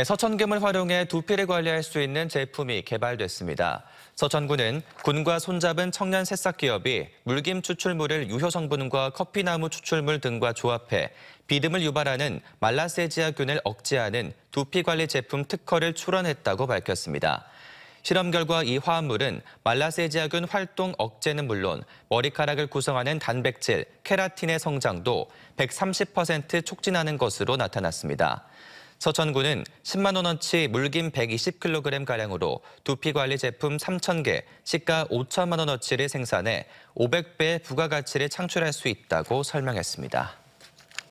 네, 서천금을 활용해 두피를 관리할 수 있는 제품이 개발됐습니다. 서천군은 군과 손잡은 청년 새싹기업이 물김 추출물을 유효 성분과 커피나무 추출물 등과 조합해 비듬을 유발하는 말라세지아균을 억제하는 두피 관리 제품 특허를 출원했다고 밝혔습니다. 실험 결과 이 화합물은 말라세지아균 활동 억제는 물론 머리카락을 구성하는 단백질, 케라틴의 성장도 130% 촉진하는 것으로 나타났습니다. 서천구는 10만 원어치 물김 120kg가량으로 두피관리 제품 3,000개, 시가 5천만 원어치를 생산해 500배 부가가치를 창출할 수 있다고 설명했습니다.